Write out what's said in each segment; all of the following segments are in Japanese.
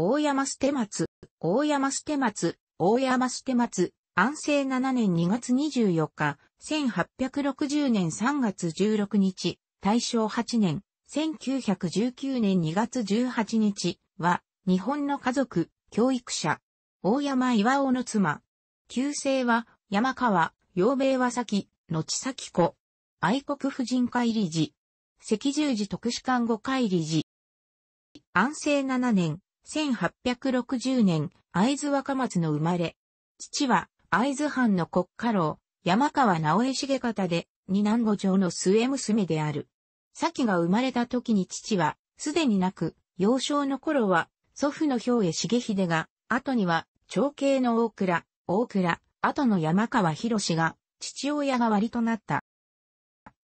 大山捨松、大山捨松、大山捨松、安政7年2月24日、1860年3月16日、大正8年、1919年2月18日は、日本の家族、教育者、大山岩尾の妻。旧姓は、山川、陽明和崎、後崎子。愛国婦人会理事。赤十字特使看護会理事。安政7年、1860年、会津若松の生まれ。父は、会津藩の国家老、山川直江重方で、二男五条の末娘である。先が生まれた時に父は、すでになく、幼少の頃は、祖父の兵衛重秀が、後には、長兄の大倉、大倉、後の山川博が、父親代わりとなった。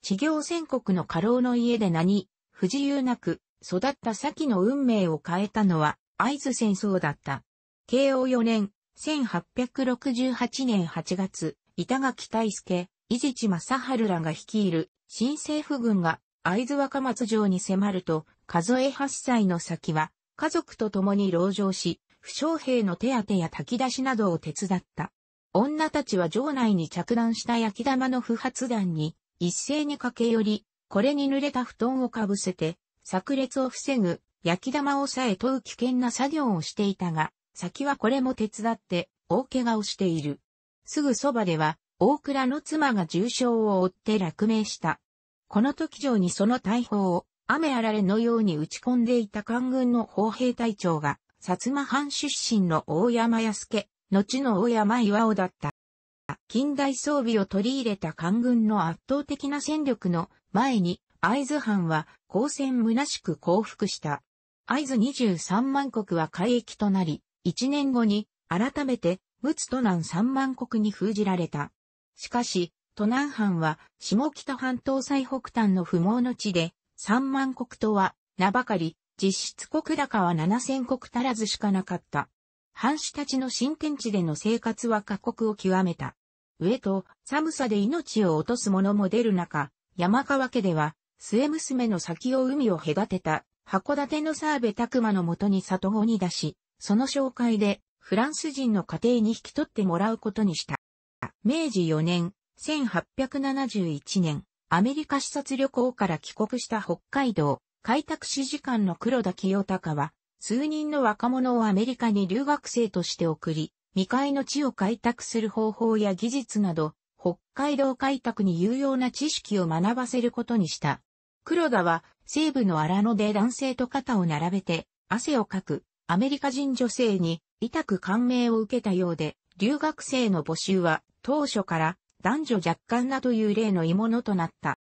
地行宣国の家老の家で何、不自由なく、育った先の運命を変えたのは、会津戦争だった。慶応4年、1868年8月、板垣大助、伊地知正春らが率いる新政府軍が会津若松城に迫ると、数え8歳の先は、家族と共に籠城し、負傷兵の手当や炊き出しなどを手伝った。女たちは城内に着弾した焼き玉の不発弾に一斉に駆け寄り、これに濡れた布団をかぶせて、炸裂を防ぐ焼き玉をさえ問う危険な作業をしていたが、先はこれも手伝って大怪我をしている。すぐそばでは、大倉の妻が重傷を負って落命した。この時上にその大砲を雨あられのように打ち込んでいた官軍の砲兵隊長が、薩摩藩出身の大山康家、後の大山岩尾だった。近代装備を取り入れた官軍の圧倒的な戦力の前に、会津藩は、抗戦虚しく降伏した。合図23万国は海域となり、1年後に改めて陸都南3万国に封じられた。しかし、都南藩は下北半島最北端の不毛の地で、3万国とは名ばかり、実質国高は7000国足らずしかなかった。藩主たちの新天地での生活は過酷を極めた。上と寒さで命を落とす者も出る中、山川家では末娘の先を海を隔てた函館の澤部拓馬のもとに里子に出し、その紹介で、フランス人の家庭に引き取ってもらうことにした。明治4年、1871年、アメリカ視察旅行から帰国した北海道、開拓使事官の黒田清隆は、数人の若者をアメリカに留学生として送り、未開の地を開拓する方法や技術など、北海道開拓に有用な知識を学ばせることにした。黒田は西部の荒野で男性と肩を並べて汗をかくアメリカ人女性に痛く感銘を受けたようで、留学生の募集は当初から男女若干なという例の鋳物となった。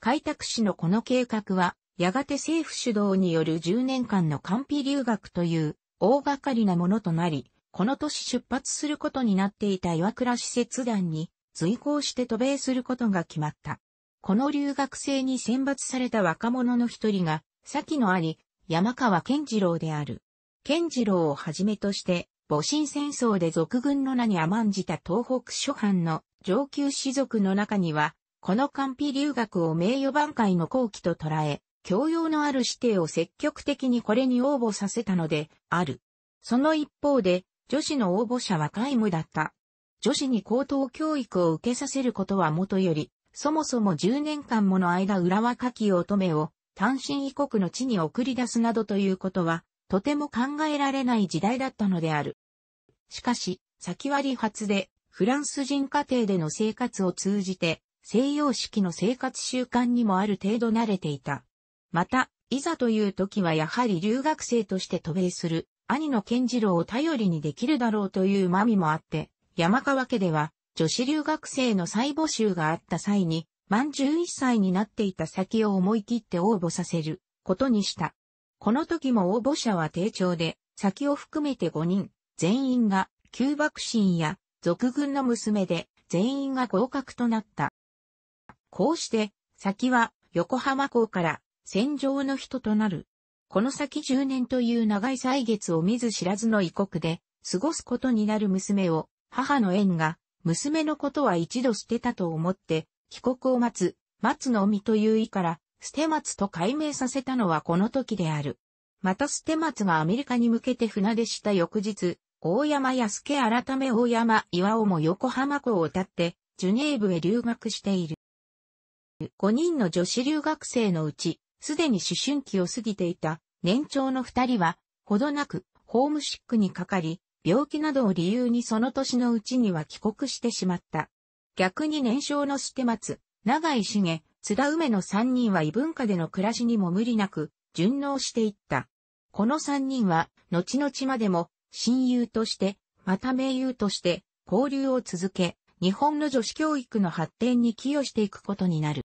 開拓士のこの計画は、やがて政府主導による10年間の完備留学という大掛かりなものとなり、この年出発することになっていた岩倉使節団に随行して渡米することが決まった。この留学生に選抜された若者の一人が、先の兄、山川健次郎である。健次郎をはじめとして、戊辰戦争で俗軍の名に甘んじた東北諸藩の上級士族の中には、この官費留学を名誉挽回の後期と捉え、教養のある指定を積極的にこれに応募させたので、ある。その一方で、女子の応募者は皆無だった。女子に高等教育を受けさせることはもとより、そもそも10年間もの間浦和夏季乙女を単身異国の地に送り出すなどということは、とても考えられない時代だったのである。しかし、先割り発で、フランス人家庭での生活を通じて、西洋式の生活習慣にもある程度慣れていた。また、いざという時はやはり留学生として渡米する、兄の健次郎を頼りにできるだろうというまみもあって、山川家では、女子留学生の再募集があった際に、満11歳になっていた先を思い切って応募させることにした。この時も応募者は低調で、先を含めて5人、全員が旧爆心や俗軍の娘で全員が合格となった。こうして、先は横浜港から戦場の人となる。この先10年という長い歳月を見ず知らずの異国で過ごすことになる娘を母の縁が娘のことは一度捨てたと思って、帰国を待つ、待つのみという意から、捨て松と改名させたのはこの時である。また捨て松がアメリカに向けて船出した翌日、大山康介改め大山岩尾も横浜港を立って、ジュネーブへ留学している。5人の女子留学生のうち、すでに思春期を過ぎていた年長の2人は、ほどなくホームシックにかかり、病気などを理由にその年のうちには帰国してしまった。逆に年少の捨松、長井重、津田梅の三人は異文化での暮らしにも無理なく、順応していった。この三人は、後々までも、親友として、また名優として、交流を続け、日本の女子教育の発展に寄与していくことになる。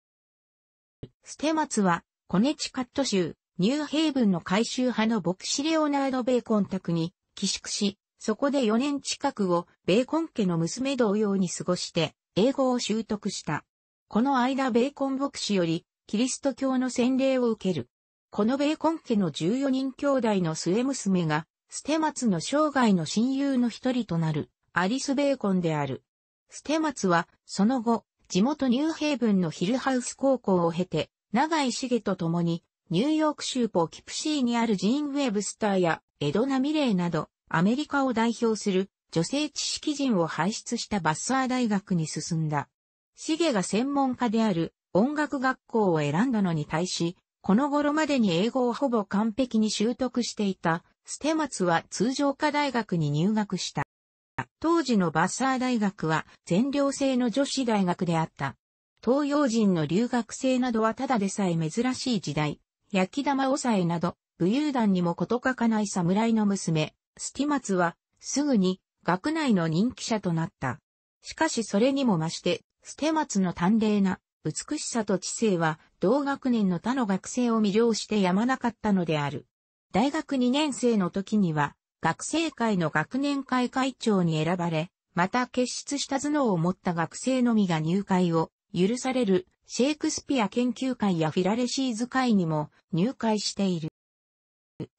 捨松は、コネチカット州、ニューヘイブンの改修派の牧師レオナード・ベーコン宅に、寄宿し、そこで4年近くをベーコン家の娘同様に過ごして英語を習得した。この間ベーコン牧師よりキリスト教の洗礼を受ける。このベーコン家の14人兄弟の末娘がステマツの生涯の親友の一人となるアリス・ベーコンである。ステマツはその後地元ニューヘイブンのヒルハウス高校を経て長井茂と共にニューヨーク州ポキプシーにあるジーン・ウェブスターやエドナ・ミレーなどアメリカを代表する女性知識人を輩出したバッサー大学に進んだ。シゲが専門家である音楽学校を選んだのに対し、この頃までに英語をほぼ完璧に習得していた、ステマツは通常科大学に入学した。当時のバッサー大学は全寮制の女子大学であった。東洋人の留学生などはただでさえ珍しい時代、焼き玉抑さえなど、武勇団にも事欠かない侍の娘、スティマツは、すぐに、学内の人気者となった。しかしそれにも増して、ステマツの端麗な美しさと知性は同学年の他の学生を魅了してやまなかったのである。大学2年生の時には学生会の学年会会長に選ばれ、また結出した頭脳を持った学生のみが入会を許されるシェイクスピア研究会やフィラレシーズ会にも入会している。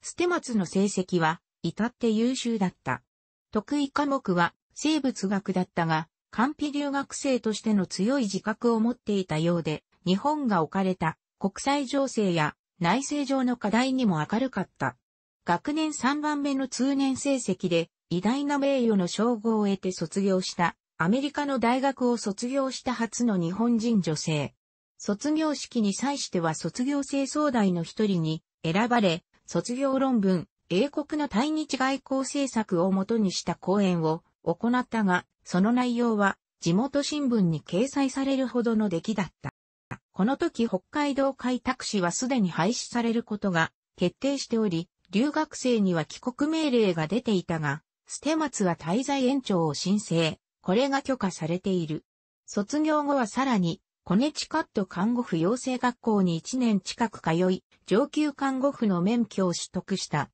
ステマツの成績は至って優秀だった。得意科目は生物学だったが、完備留学生としての強い自覚を持っていたようで、日本が置かれた国際情勢や内政上の課題にも明るかった。学年3番目の通年成績で偉大な名誉の称号を得て卒業したアメリカの大学を卒業した初の日本人女性。卒業式に際しては卒業生総代の一人に選ばれ、卒業論文、英国の対日外交政策をもとにした講演を行ったが、その内容は地元新聞に掲載されるほどの出来だった。この時北海道開拓使はすでに廃止されることが決定しており、留学生には帰国命令が出ていたが、捨松は滞在延長を申請。これが許可されている。卒業後はさらに、コネチカット看護婦養成学校に1年近く通い、上級看護婦の免許を取得した。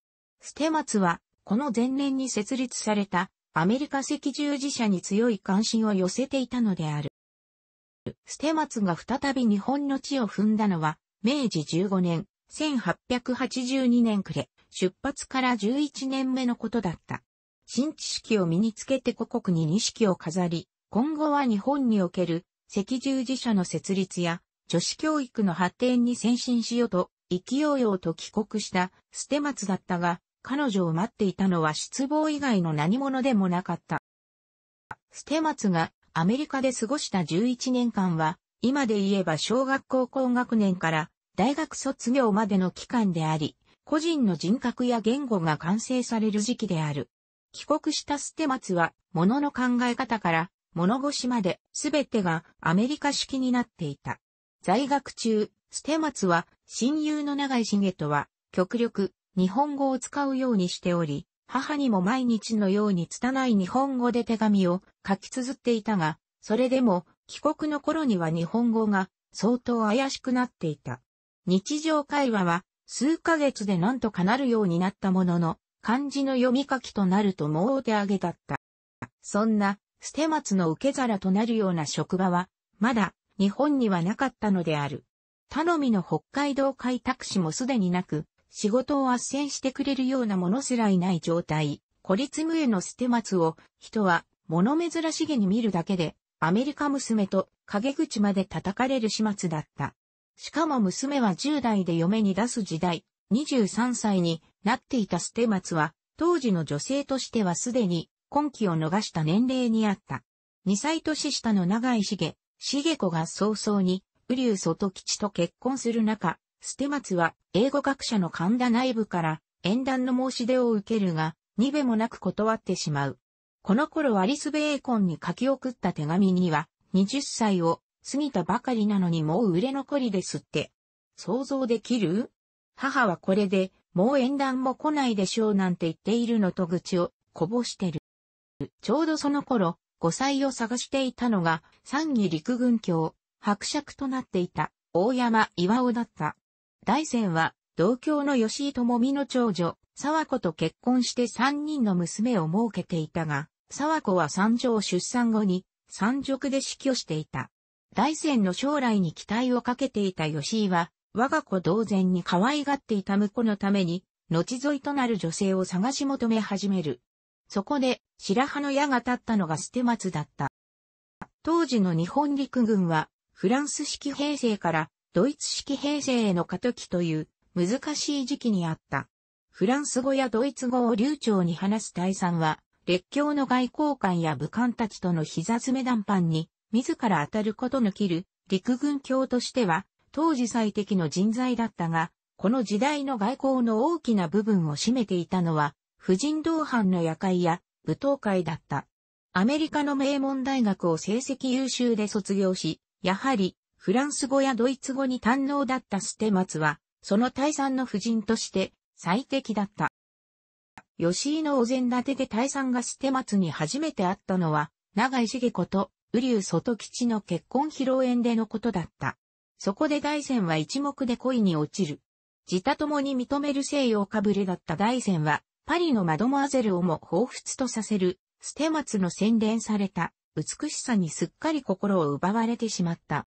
捨松は、この前年に設立されたアメリカ赤十字社に強い関心を寄せていたのである。捨松が再び日本の地を踏んだのは、明治15年、1882年暮れ、出発から11年目のことだった。新知識を身につけて故国に錦を飾り、今後は日本における赤十字社の設立や女子教育の発展に先進しようと勢いをと帰国した捨松だったが、彼女を待っていたのは失望以外の何者でもなかった。捨松がアメリカで過ごした11年間は、今で言えば小学校高学年から大学卒業までの期間であり、個人の人格や言語が完成される時期である。帰国した捨松は、物の考え方から物腰まで全てがアメリカ式になっていた。在学中、捨松は親友の長井茂とは、極力日本語を使うようにしており、母にも毎日のように拙い日本語で手紙を書き綴っていたが、それでも帰国の頃には日本語が相当怪しくなっていた。日常会話は数ヶ月でなんとかなるようになったものの、漢字の読み書きとなるともう手上げだった。そんな、捨松の受け皿となるような職場は、まだ日本にはなかったのである。頼みの北海道開拓士もすでになく、仕事を斡旋してくれるようなものすらいない状態、孤立無への捨松を、人は、物珍しげに見るだけで、アメリカ娘と陰口まで叩かれる始末だった。しかも娘は10代で嫁に出す時代、23歳になっていた捨松は、当時の女性としてはすでに、今期を逃した年齢にあった。2歳年下の長井茂、茂子が早々に、瓜生外吉と結婚する中、捨松は英語学者の神田内部から縁談の申し出を受けるが、にべもなく断ってしまう。この頃アリス・ベーコンに書き送った手紙には、20歳を過ぎたばかりなのにもう売れ残りですって。想像できる母はこれで、もう縁談も来ないでしょうなんて言っているのと愚痴をこぼしてる。ちょうどその頃、5歳を探していたのが、三義陸軍卿、伯爵となっていた、大山岩尾だった。大仙は、同郷の吉井智美の長女、沢子と結婚して三人の娘を設けていたが、沢子は三女を出産後に、三族で死去していた。大仙の将来に期待をかけていた吉井は、我が子同然に可愛がっていた婿のために、後沿いとなる女性を探し求め始める。そこで、白羽の矢が立ったのが捨松だった。当時の日本陸軍は、フランス式平成からドイツ式平成への過渡期という難しい時期にあった。フランス語やドイツ語を流暢に話す大産は、列強の外交官や武官たちとの膝詰め談判に、自ら当たることのきる陸軍教としては、当時最適の人材だったが、この時代の外交の大きな部分を占めていたのは、婦人同伴の夜会や舞踏会だった。アメリカの名門大学を成績優秀で卒業し、やはりフランス語やドイツ語に堪能だった捨松は、その大散の夫人として最適だった。吉井のお膳立てで大散が捨松に初めて会ったのは、長井茂子と瓜生外吉の結婚披露宴でのことだった。そこで大仙は一目で恋に落ちる。自他共に認める西洋かぶれだった大仙は、パリのマドモアゼルをも彷彿とさせる、捨松の洗練された美しさにすっかり心を奪われてしまった。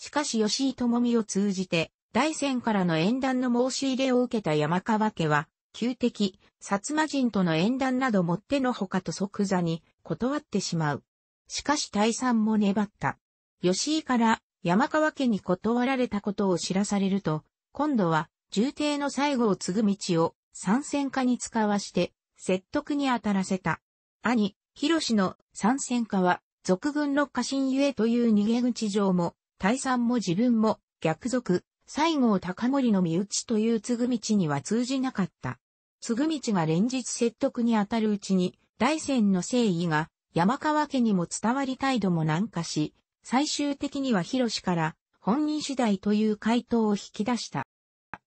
しかし吉井智美を通じて、大仙からの縁談の申し入れを受けた山川家は、旧敵、薩摩人との縁談などもってのほかと即座に断ってしまう。しかし大散も粘った。吉井から山川家に断られたことを知らされると、今度は重帝の最後を継ぐ道を参戦家に使わして説得に当たらせた。兄、広氏の参戦家は俗軍の家臣ゆえという逃げ口上も大さも自分も逆賊、西郷隆盛の身内という継ぐ道には通じなかった。継ぐ道が連日説得に当たるうちに、大戦の誠意が山川家にも伝わり態度も軟化し、最終的には広氏から本人次第という回答を引き出した。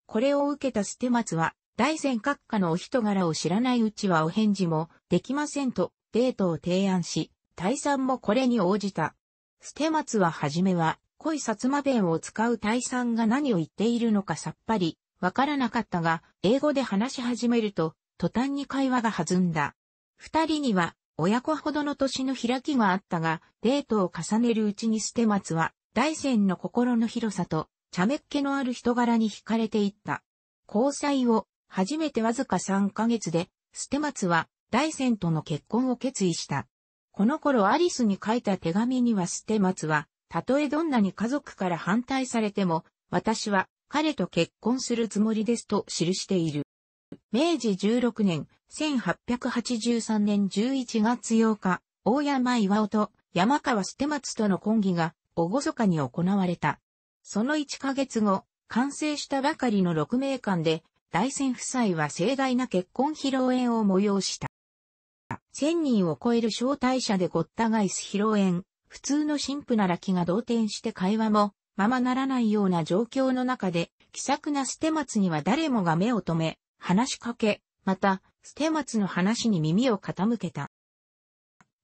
これを受けた捨松は、大戦閣下のお人柄を知らないうちはお返事もできませんとデートを提案し、大さもこれに応じた。捨松ははじめは濃い薩摩弁を使う大さんが何を言っているのかさっぱり、わからなかったが、英語で話し始めると、途端に会話が弾んだ。二人には、親子ほどの年の開きがあったが、デートを重ねるうちに捨松は、大山の心の広さと、茶目っ気のある人柄に惹かれていった。交際を、初めてわずか3ヶ月で、捨松は、大山との結婚を決意した。この頃アリスに書いた手紙には捨松は、たとえどんなに家族から反対されても、私は彼と結婚するつもりですと記している。明治16年、1883年11月8日、大山岩尾と山川捨松との婚儀が、おごそかに行われた。その1ヶ月後、完成したばかりの6名館で、大仙夫妻は盛大な結婚披露宴を催した。1000人を超える招待者でごった返す披露宴、普通の神父なら気が動転して会話もままならないような状況の中で、気さくな捨松には誰もが目を留め、話しかけ、また、捨松の話に耳を傾けた。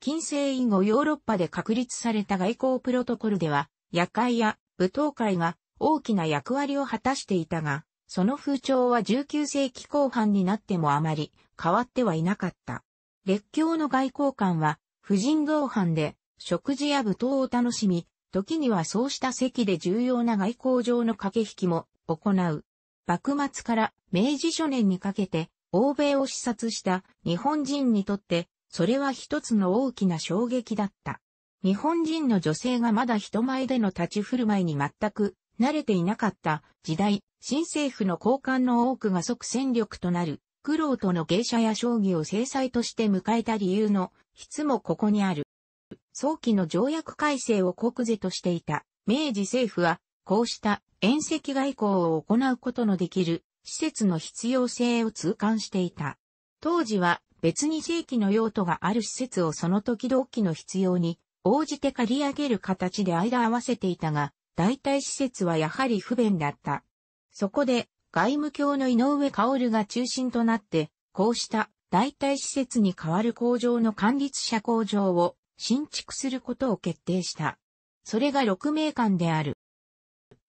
近世以後ヨーロッパで確立された外交プロトコルでは、夜会や舞踏会が大きな役割を果たしていたが、その風潮は19世紀後半になってもあまり変わってはいなかった。列強の外交官は、婦人同伴で食事や舞踏を楽しみ、時にはそうした席で重要な外交上の駆け引きも行う。幕末から明治初年にかけて、欧米を視察した日本人にとって、それは一つの大きな衝撃だった。日本人の女性がまだ人前での立ち振る舞いに全く慣れていなかった時代、新政府の高官の多くが即戦力となる、苦労との芸者や将棋を制裁として迎えた理由の質もここにある。早期の条約改正を国是としていた明治政府は、こうした遠赤外交を行うことのできる施設の必要性を痛感していた。当時は別に正規の用途がある施設をその時々の必要に応じて借り上げる形で間合わせていたが、代替施設はやはり不便だった。そこで外務卿の井上薫が中心となって、こうした代替施設に代わる工場の管理者工場を新築することを決定した。それが六名館である。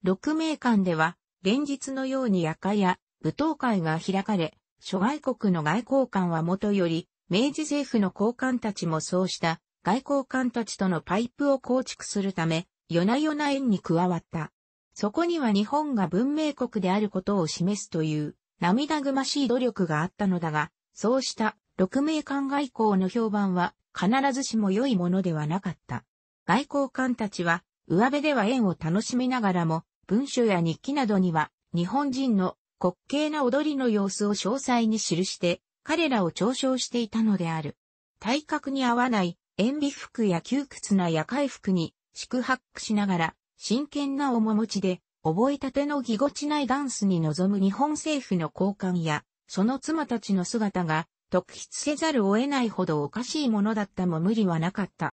六名館では、連日のように夜会や舞踏会が開かれ、諸外国の外交官はもとより、明治政府の高官たちもそうした外交官たちとのパイプを構築するため、夜な夜な縁に加わった。そこには日本が文明国であることを示すという涙ぐましい努力があったのだが、そうした六名館外交の評判は必ずしも良いものではなかった。外交官たちは、上辺では縁を楽しみながらも、文書や日記などには、日本人の滑稽な踊りの様子を詳細に記して、彼らを嘲笑していたのである。体格に合わない、塩尾服や窮屈な夜会服に、宿泊しながら、真剣な面持ちで、覚えたてのぎこちないダンスに臨む日本政府の高官や、その妻たちの姿が、特筆せざるを得ないほどおかしいものだったも無理はなかった。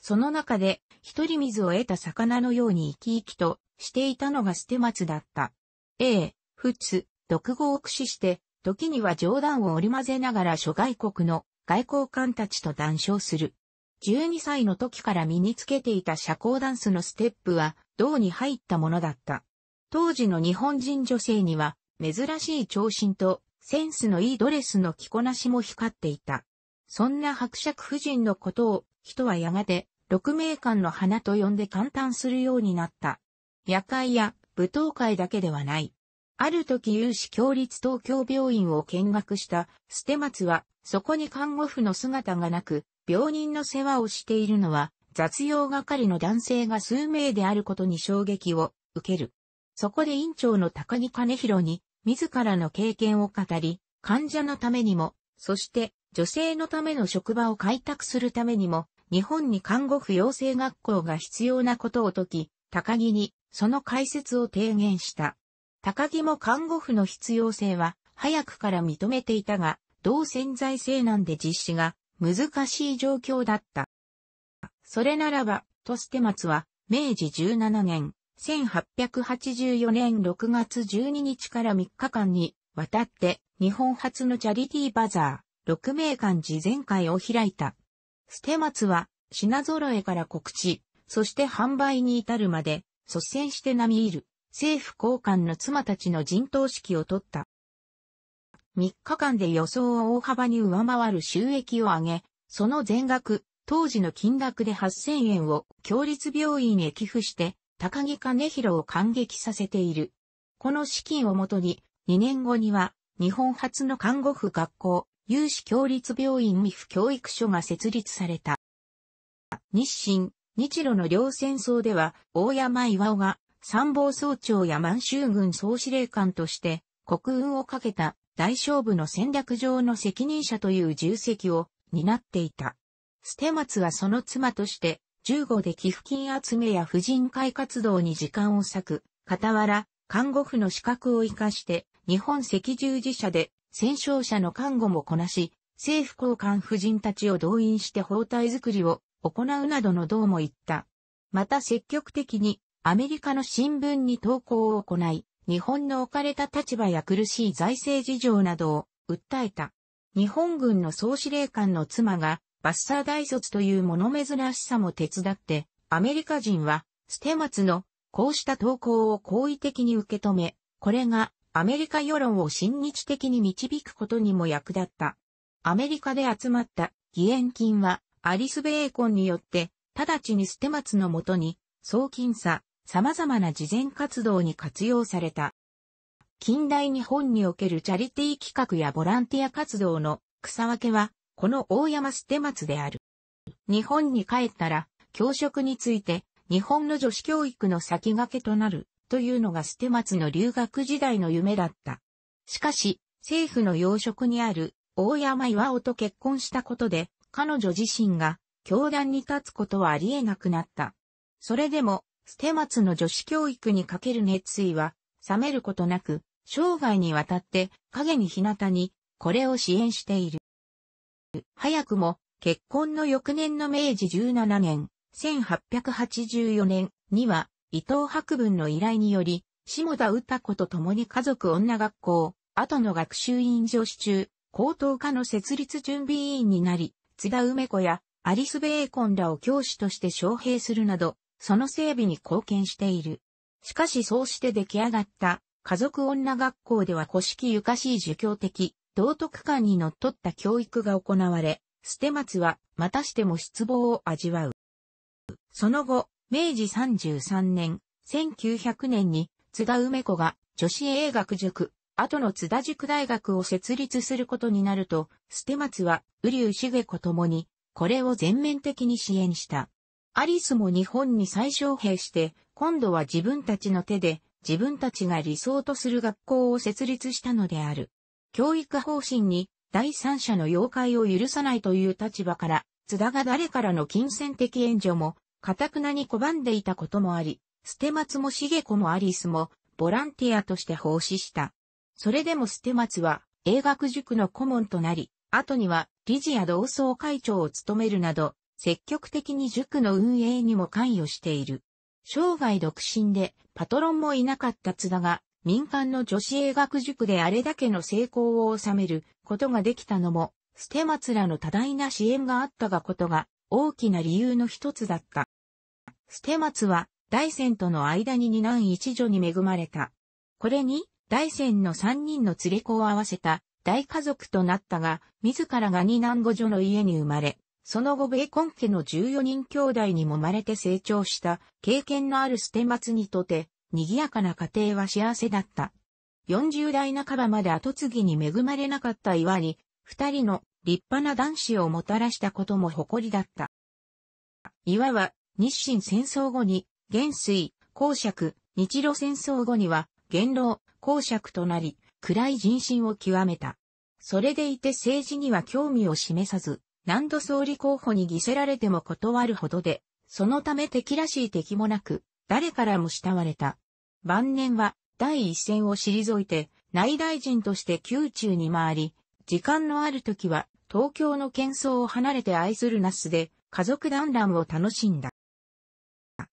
その中で、一人水を得た魚のように生き生きとしていたのが捨松だった。え普仏、独語を駆使して、時には冗談を織り交ぜながら諸外国の外交官たちと談笑する。12歳の時から身につけていた社交ダンスのステップは、銅に入ったものだった。当時の日本人女性には、珍しい長身とセンスのいいドレスの着こなしも光っていた。そんな伯爵夫人のことを、人はやがて、六名館の花と呼んで簡単するようになった。夜会や舞踏会だけではない。ある時有志共立東京病院を見学した捨松は、そこに看護婦の姿がなく、病人の世話をしているのは、雑用係の男性が数名であることに衝撃を受ける。そこで院長の高木兼弘に、自らの経験を語り、患者のためにも、そして女性のための職場を開拓するためにも、日本に看護婦養成学校が必要なことを説き、高木にその解説を提言した。高木も看護婦の必要性は早くから認めていたが、同潜在性なんで実施が難しい状況だった。それならば、と捨松は明治17年、1884年6月12日から3日間にわたって日本初のチャリティーバザー6名間事前会を開いた。捨て松は品揃えから告知、そして販売に至るまで率先して並み入る政府高官の妻たちの陣頭指揮を取った。3日間で予想を大幅に上回る収益を上げ、その全額、当時の金額で8000円を共立病院へ寄付して、高木兼弘を感激させている。この資金をもとに、2年後には、日本初の看護婦学校、有志共立病院未府教育所が設立された。日清、日露の両戦争では、大山岩尾が参謀総長や満州軍総司令官として、国運をかけた大勝負の戦略上の責任者という重責を担っていた。捨松はその妻として、15で寄付金集めや婦人会活動に時間を割く、傍ら、看護婦の資格を活かして、日本赤十字社で、戦勝者の看護もこなし、政府高官婦人たちを動員して包帯作りを行うなどの道も言った。また積極的にアメリカの新聞に投稿を行い、日本の置かれた立場や苦しい財政事情などを訴えた。日本軍の総司令官の妻がバッサー大卒という物珍しさも手伝って、アメリカ人は、ステマツの、こうした投稿を好意的に受け止め、これが、アメリカ世論を親日的に導くことにも役立った。アメリカで集まった義援金は、アリス・ベーコンによって、直ちにステマツのもとに、送金さ、様々な慈善活動に活用された。近代日本におけるチャリティー企画やボランティア活動の草分けは、この大山捨松である。日本に帰ったら、教職について、日本の女子教育の先駆けとなる、というのが捨松の留学時代の夢だった。しかし、政府の要職にある、大山岩尾と結婚したことで、彼女自身が、教団に立つことはありえなくなった。それでも、捨松の女子教育にかける熱意は、冷めることなく、生涯にわたって、影に日向に、これを支援している。早くも結婚の翌年の明治17年、1884年には伊藤博文の依頼により、下田歌子と共に家族女学校、後の学習院女子中、高等科の設立準備委員になり、津田梅子やアリス・ベーコンらを教師として招聘するなど、その整備に貢献している。しかしそうして出来上がった家族女学校では古式ゆかしい儒教的道徳観にのっとった教育が行われ、捨松はまたしても失望を味わう。その後、明治33年、1900年に津田梅子が女子英学塾、後の津田塾大学を設立することになると、捨松は、瓜生ゲ子ともに、これを全面的に支援した。アリスも日本に再招聘して、今度は自分たちの手で、自分たちが理想とする学校を設立したのである。教育方針に第三者の妖怪を許さないという立場から、津田が誰からの金銭的援助も、かたくなに拒んでいたこともあり、捨松も茂子もアリスも、ボランティアとして奉仕した。それでも捨松は、英学塾の顧問となり、後には、理事や同窓会長を務めるなど、積極的に塾の運営にも関与している。生涯独身で、パトロンもいなかった津田が、民間の女子英学塾であれだけの成功を収めることができたのも、捨松らの多大な支援があったがことが大きな理由の一つだった。捨松は大仙との間に二男一女に恵まれた。これに大仙の三人の連れ子を合わせた大家族となったが、自らが二男五女の家に生まれ、その後米根家の14人兄弟にも生まれて成長した経験のある捨て松にとて、賑やかな家庭は幸せだった。40代半ばまで後継ぎに恵まれなかった岩に、二人の立派な男子をもたらしたことも誇りだった。岩は、日清戦争後に、元水、公爵、日露戦争後には、元老、公爵となり、暗い人心を極めた。それでいて政治には興味を示さず、何度総理候補に犠せられても断るほどで、そのため敵らしい敵もなく、誰からも慕われた。晩年は第一線を退いて内大臣として宮中に回り、時間のある時は東京の喧騒を離れて愛する那須で家族団らんを楽しんだ。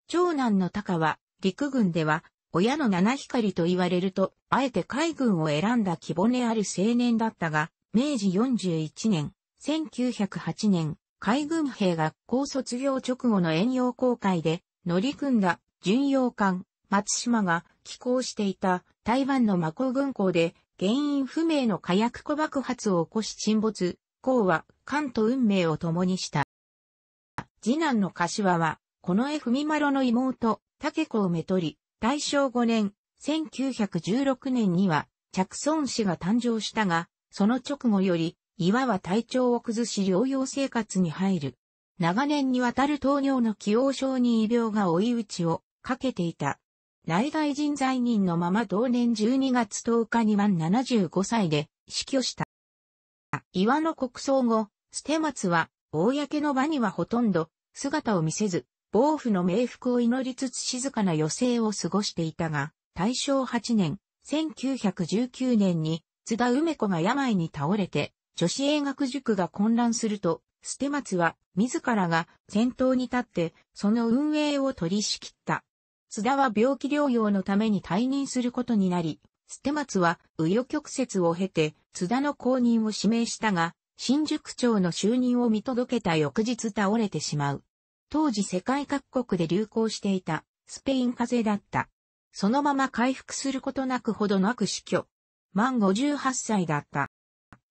長男の高は陸軍では親の七光と言われると、あえて海軍を選んだ規模ねある青年だったが、明治41年、1908年、海軍兵学校卒業直後の遠洋航海で乗り組んだ巡洋艦、松島が寄港していた台湾のマコ軍港で原因不明の火薬庫爆発を起こし沈没、港は艦と運命を共にした。次男の柏は、この絵文丸の妹、竹子をめとり、大正5年、1916年には、着村氏が誕生したが、その直後より、岩は体調を崩し療養生活に入る。長年にわたる糖尿の既往症に異病が追い打ちをかけていた。内外人在人のまま同年12月10日に満75歳で死去した。岩の国葬後、捨松は、公の場にはほとんど姿を見せず、暴風の冥福を祈りつつ静かな余生を過ごしていたが、大正8年、1919年に津田梅子が病に倒れて、女子英学塾が混乱すると、捨松は自らが先頭に立ってその運営を取り仕切った。津田は病気療養のために退任することになり、捨松は右与曲折を経て津田の後任を指名したが、新宿長の就任を見届けた翌日倒れてしまう。当時世界各国で流行していたスペイン風邪だった。そのまま回復することなくほどなく死去。満58歳だった。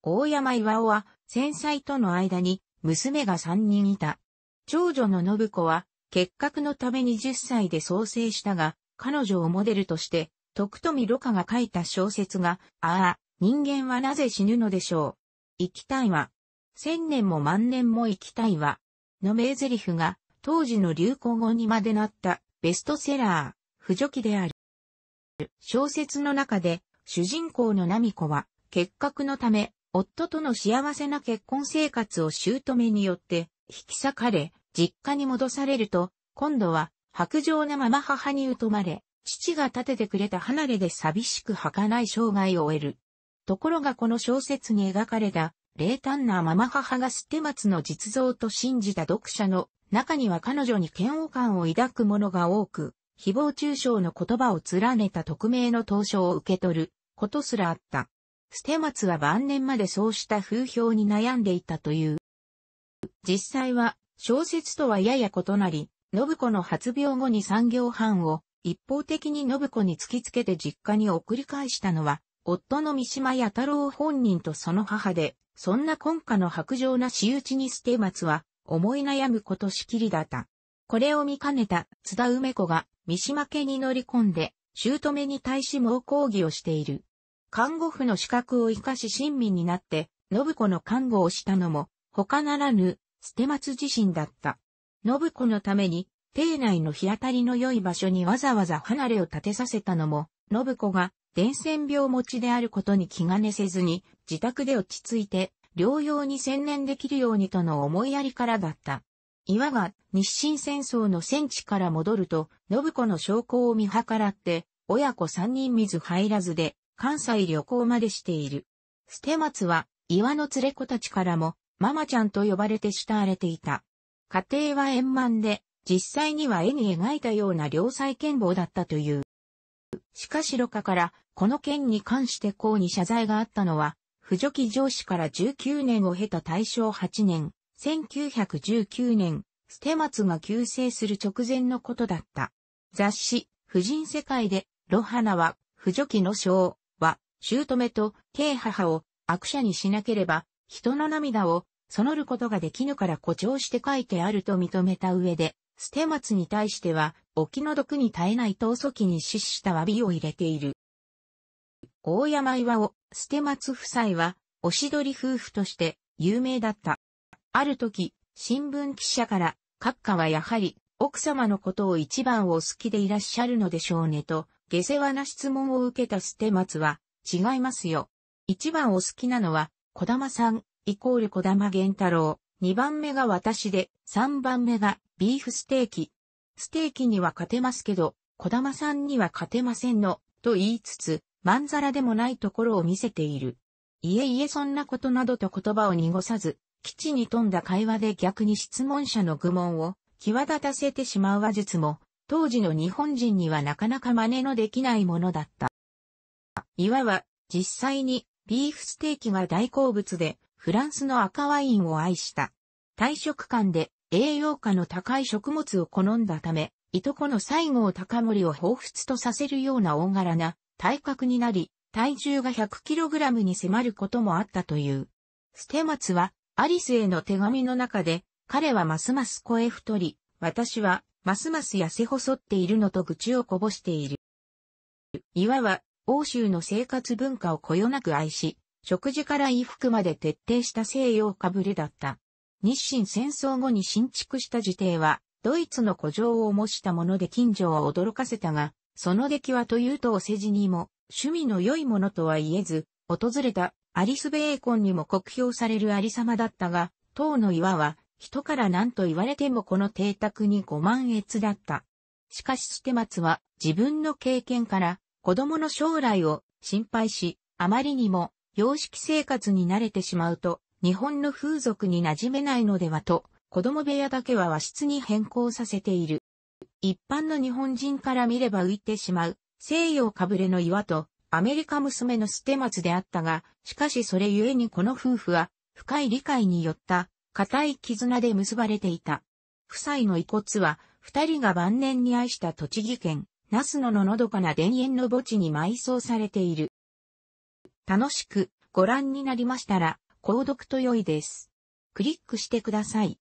大山岩尾は戦災との間に娘が3人いた。長女の信子は、結核のために1 0歳で創生したが、彼女をモデルとして、徳富ろ過が書いた小説が、ああ、人間はなぜ死ぬのでしょう。生きたいわ。千年も万年も生きたいわ。の名台詞が、当時の流行語にまでなったベストセラー、不助記である。小説の中で、主人公のナミコは、結核のため、夫との幸せな結婚生活を姑によって引き裂かれ、実家に戻されると、今度は白状なまま母に疎まれ、父が建ててくれた離れで寂しく儚い生涯を終える。ところがこの小説に描かれた、冷淡なまま母が捨松の実像と信じた読者の中には彼女に嫌悪感を抱く者が多く、誹謗中傷の言葉を連ねた匿名の投書を受け取ることすらあった。捨松は晩年までそうした風評に悩んでいたという。実際は、小説とはやや異なり、信子の発病後に産業班を一方的に信子に突きつけて実家に送り返したのは、夫の三島八太郎本人とその母で、そんな今夏の白状な仕打ちに捨松は思い悩むことしきりだった。これを見かねた津田梅子が三島家に乗り込んで、姑に対し猛抗議をしている。看護婦の資格を生かし親身になって、信子の看護をしたのも、他ならぬ、捨松自身だった。信子のために、邸内の日当たりの良い場所にわざわざ離れを立てさせたのも、信子が伝染病持ちであることに気兼ねせずに、自宅で落ち着いて、療養に専念できるようにとの思いやりからだった。いわが日清戦争の戦地から戻ると、信子の証拠を見計らって、親子三人水入らずで、関西旅行までしている。捨松は、岩の連れ子たちからも、ママちゃんと呼ばれて慕われていた。家庭は円満で、実際には絵に描いたような良妻健忘だったという。しかしロカから、この件に関してこうに謝罪があったのは、不助記上司から19年を経た大正8年、1919年、捨て松が急逝する直前のことだった。雑誌、婦人世界で、ロハナは、不助記の章、姑と慶母を悪者にしなければ、人の涙を、そのることができぬから誇張して書いてあると認めた上で、捨て松に対しては、お気の毒に耐えないと遅きに死した詫びを入れている。大山岩を、捨て松夫妻は、おしどり夫婦として有名だった。ある時、新聞記者から、閣下はやはり、奥様のことを一番お好きでいらっしゃるのでしょうねと、下世話な質問を受けた捨松は、違いますよ。一番お好きなのは、小玉さん、イコール小玉玄太郎。二番目が私で、三番目がビーフステーキ。ステーキには勝てますけど、小玉さんには勝てませんの、と言いつつ、まんざらでもないところを見せている。いえいえそんなことなどと言葉を濁さず、基地に富んだ会話で逆に質問者の愚問を際立たせてしまう話術も、当時の日本人にはなかなか真似のできないものだった。岩は実際にビーフステーキが大好物でフランスの赤ワインを愛した。大食間で栄養価の高い食物を好んだため、いとこの西郷隆盛を彷彿とさせるような大柄な体格になり、体重が 100kg に迫ることもあったという。捨松はアリスへの手紙の中で、彼はますます声太り、私はますます痩せ細っているのと愚痴をこぼしている。岩は欧州の生活文化をこよなく愛し、食事から衣服まで徹底した西洋かぶれだった。日清戦争後に新築した自邸は、ドイツの古城を模したもので近所を驚かせたが、その出来はというとお世辞にも、趣味の良いものとは言えず、訪れたアリス・ベーコンにも酷評されるありさまだったが、塔の岩は、人から何と言われてもこの邸宅にご満悦だった。しかし捨松は自分の経験から子供の将来を心配し、あまりにも洋式生活に慣れてしまうと、日本の風俗に馴染めないのではと、子供部屋だけは和室に変更させている。一般の日本人から見れば浮いてしまう、西洋かぶれの岩と、アメリカ娘の捨て松であったが、しかしそれゆえにこの夫婦は、深い理解によった、固い絆で結ばれていた。夫妻の遺骨は、二人が晩年に愛した栃木県、ナスノののどかな田園の墓地に埋葬されている。楽しくご覧になりましたら、購読と良いです。クリックしてください。